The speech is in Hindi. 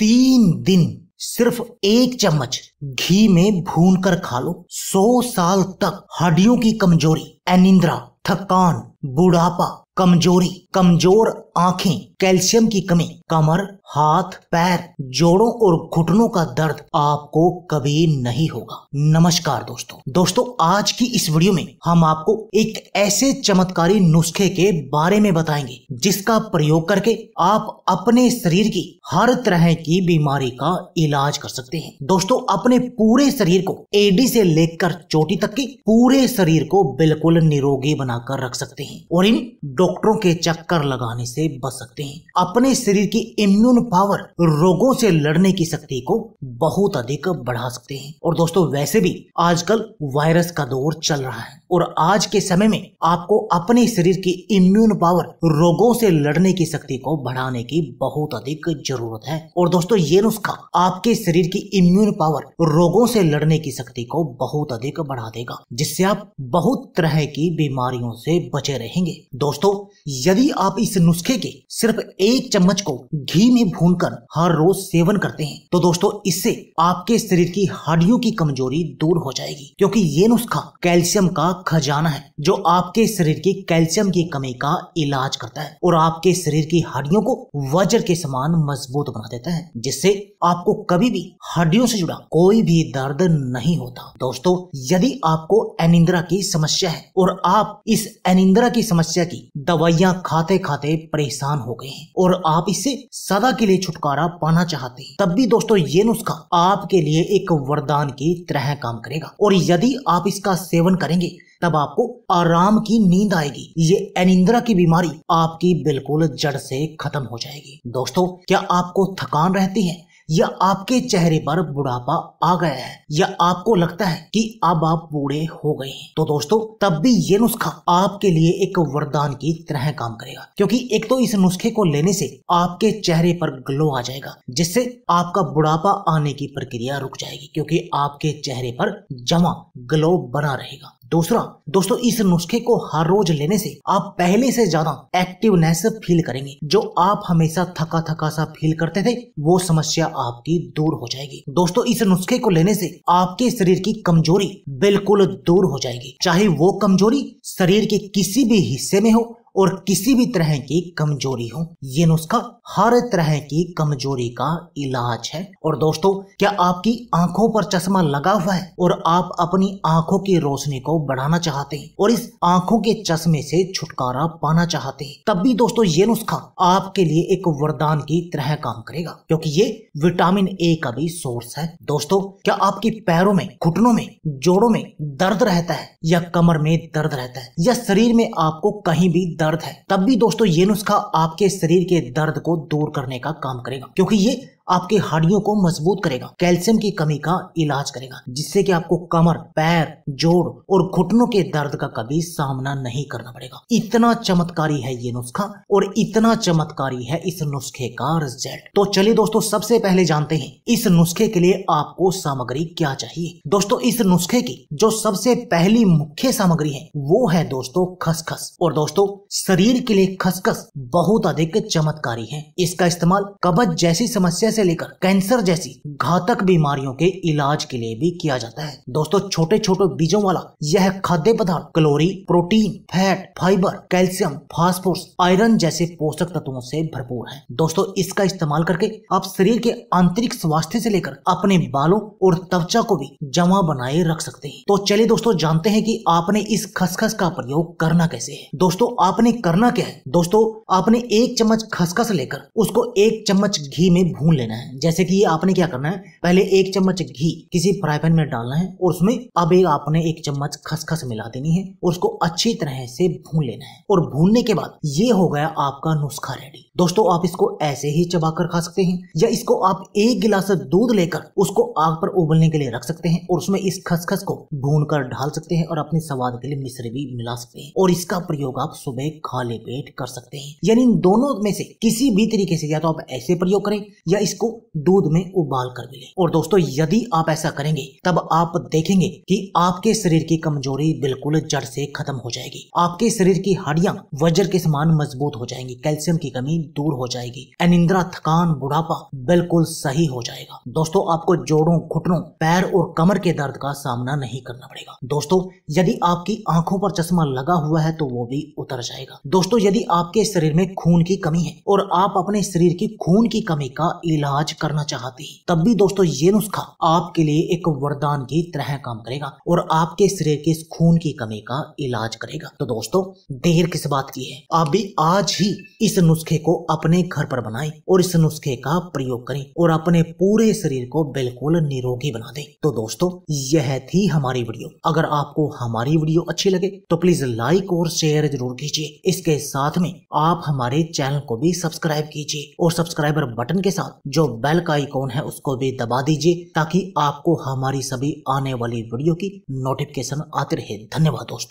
तीन दिन सिर्फ एक चम्मच घी में भून कर खा लो सौ साल तक हड्डियों की कमजोरी अनिंद्रा थकान बुढ़ापा कमजोरी कमजोर आंखें कैल्शियम की कमी कमर हाथ पैर जोड़ों और घुटनों का दर्द आपको कभी नहीं होगा नमस्कार दोस्तों दोस्तों आज की इस वीडियो में हम आपको एक ऐसे चमत्कारी नुस्खे के बारे में बताएंगे जिसका प्रयोग करके आप अपने शरीर की हर तरह की बीमारी का इलाज कर सकते हैं दोस्तों अपने पूरे शरीर को एडी से लेकर चोटी तक के पूरे शरीर को बिल्कुल निरोगी बनाकर रख सकते हैं और इन डॉक्टरों के चक्कर लगाने से बच सकते हैं अपने शरीर की इम्यून पावर रोगों से लड़ने की शक्ति को बहुत अधिक बढ़ा सकते हैं और दोस्तों वैसे भी आजकल वायरस का दौर चल रहा है और आज के समय में आपको अपने शरीर की इम्यून पावर रोगों से लड़ने की शक्ति को बढ़ाने की बहुत अधिक जरूरत है और दोस्तों ये नुस्खा आपके शरीर की इम्यून पावर रोगों से लड़ने की शक्ति को बहुत अधिक बढ़ा देगा जिससे आप बहुत तरह की बीमारियों से बचे रहेंगे दोस्तों यदि आप इस नुस्खे मक्के के सिर्फ एक चम्मच को घी में भूनकर हर रोज सेवन करते हैं तो दोस्तों इससे आपके शरीर की हड्डियों की कमजोरी दूर हो जाएगी क्योंकि ये नुस्खा कैल्शियम का खजाना है जो आपके शरीर की कैल्शियम की कमी का इलाज करता है और आपके शरीर की हड्डियों को वज्र के समान मजबूत बना देता है जिससे आपको कभी भी हड्डियों से जुड़ा कोई भी दर्द नहीं होता दोस्तों यदि आपको एनिंद्रा की समस्या है और आप इस एनिंद्रा की समस्या की दवाइयाँ खाते खाते परेशान हो गए हैं और आप इससे सदा के लिए छुटकारा पाना चाहते हैं तब भी दोस्तों ये नुस्खा आपके लिए एक वरदान की तरह काम करेगा और यदि आप इसका सेवन करेंगे तब आपको आराम की नींद आएगी ये अनिंद्रा की बीमारी आपकी बिल्कुल जड़ से खत्म हो जाएगी दोस्तों क्या आपको थकान रहती है या आपके चेहरे पर बुढ़ापा आ गया है या आपको लगता है कि अब आप बूढ़े हो गए हैं तो दोस्तों तब भी ये नुस्खा आपके लिए एक वरदान की तरह काम करेगा क्योंकि एक तो इस नुस्खे को लेने से आपके चेहरे पर ग्लो आ जाएगा जिससे आपका बुढ़ापा आने की प्रक्रिया रुक जाएगी क्योंकि आपके चेहरे पर जमा ग्लो बना रहेगा दूसरा दोस्तों इस नुस्खे को हर रोज लेने से आप पहले से ज्यादा एक्टिवनेस फील करेंगे जो आप हमेशा थका थका सा फील करते थे वो समस्या आपकी दूर हो जाएगी दोस्तों इस नुस्खे को लेने से आपके शरीर की कमजोरी बिल्कुल दूर हो जाएगी चाहे वो कमजोरी शरीर के किसी भी हिस्से में हो और किसी भी तरह की कमजोरी हो ये नुस्खा हर तरह की कमजोरी का इलाज है और दोस्तों क्या आपकी आंखों पर चश्मा लगा हुआ है और आप अपनी आंखों की रोशनी को बढ़ाना चाहते हैं और इस आंखों के चश्मे से छुटकारा पाना चाहते हैं तब भी दोस्तों ये नुस्खा आपके लिए एक वरदान की तरह काम करेगा क्योंकि ये विटामिन ए का भी सोर्स है दोस्तों क्या आपके पैरों में घुटनों में जोड़ों में दर्द रहता है या कमर में दर्द रहता है या शरीर में आपको कहीं भी दर्द दर्द है तब भी दोस्तों ये नुस्खा आपके शरीर के दर्द को दूर करने का काम करेगा क्योंकि ये आपके हड्डियों को मजबूत करेगा कैल्शियम की कमी का इलाज करेगा जिससे कि आपको कमर पैर जोड़ और घुटनों के दर्द का कभी सामना नहीं करना पड़ेगा इतना चमत्कारी है ये नुस्खा और इतना चमत्कारी है इस नुस्खे का रिजल्ट तो चलिए दोस्तों सबसे पहले जानते हैं इस नुस्खे के लिए आपको सामग्री क्या चाहिए दोस्तों इस नुस्खे की जो सबसे पहली मुख्य सामग्री है वो है दोस्तों खसखस और दोस्तों शरीर के लिए खसखस बहुत अधिक चमत्कारी है इसका इस्तेमाल कब्ज जैसी समस्या से से लेकर कैंसर जैसी घातक बीमारियों के इलाज के लिए भी किया जाता है दोस्तों छोटे छोटे बीजों वाला यह खाद्य पदार्थ calorie protein fat fibre calcium phosphorus iron जैसे पोषक तत्वों से भरपूर है दोस्तों इसका इस्तेमाल करके आप शरीर के आंतरिक स्वास्थ्य से लेकर अपने बालों और त्वचा को भी जमा बनाए रख सकते हैं तो चलिए दोस्तों जानते हैं कि आपने इस खसखस का प्रयोग करना कैसे है दोस्तों आपने करना क्या है दोस्तों आपने एक चम्मच खसखस लेकर उसको एक चम्मच घी में भून लेना है जैसे कि आपने क्या करना है पहले एक चम्मच घी किसी फ्राई पैन में डालना है और उसमें अब एक आपने एक चम्मच खसखस मिला देनी है और उसको अच्छी तरह से भून लेना है और भूनने के बाद ये हो गया आपका नुस्खा रेडी दोस्तों आप इसको ऐसे ही चबाकर खा सकते हैं या इसको आप एक गिलास दूध लेकर उसको आग पर उबलने के लिए रख सकते हैं और उसमें इस खसखस को भून कर ढाल सकते हैं और अपने स्वाद के लिए मिश्र भी मिला सकते हैं और इसका प्रयोग आप सुबह खाली पेट कर सकते हैं यानी दोनों में से किसी भी तरीके से या तो आप ऐसे प्रयोग करें या इसको दूध में उबाल कर मिले और दोस्तों यदि आप ऐसा करेंगे तब आप देखेंगे कि आपके शरीर की कमजोरी बिल्कुल जड़ से खत्म हो जाएगी आपके शरीर की हड्डियां वज्र के समान मजबूत हो जाएंगी कैल्शियम की कमी दूर हो जाएगी अनिंद्रा थकान बुढ़ापा बिल्कुल सही हो जाएगा दोस्तों आपको जोड़ों घुटनों पैर और कमर के दर्द का सामना नहीं करना पड़ेगा दोस्तों यदि आपकी आंखों पर चश्मा लगा हुआ है तो वो भी उतर जाएगा दोस्तों यदि आपके शरीर में खून की कमी है और आप अपने शरीर की खून की कमी का इलाज इलाज करना चाहते हैं तब भी दोस्तों ये नुस्खा आपके लिए एक वरदान की तरह काम करेगा और आपके शरीर के खून की कमी का इलाज करेगा तो दोस्तों देर किस बात की है आप भी आज ही इस नुस्खे को अपने घर पर बनाएं और इस नुस्खे का प्रयोग करें और अपने पूरे शरीर को बिल्कुल निरोगी बना दें तो दोस्तों यह थी हमारी वीडियो अगर आपको हमारी वीडियो अच्छी लगे तो प्लीज लाइक और शेयर जरूर कीजिए इसके साथ में आप हमारे चैनल को भी सब्सक्राइब कीजिए और सब्सक्राइबर बटन के साथ जो बेल का आइकॉन है उसको भी दबा दीजिए ताकि आपको हमारी सभी आने वाली वीडियो की नोटिफिकेशन आती रहे धन्यवाद दोस्तों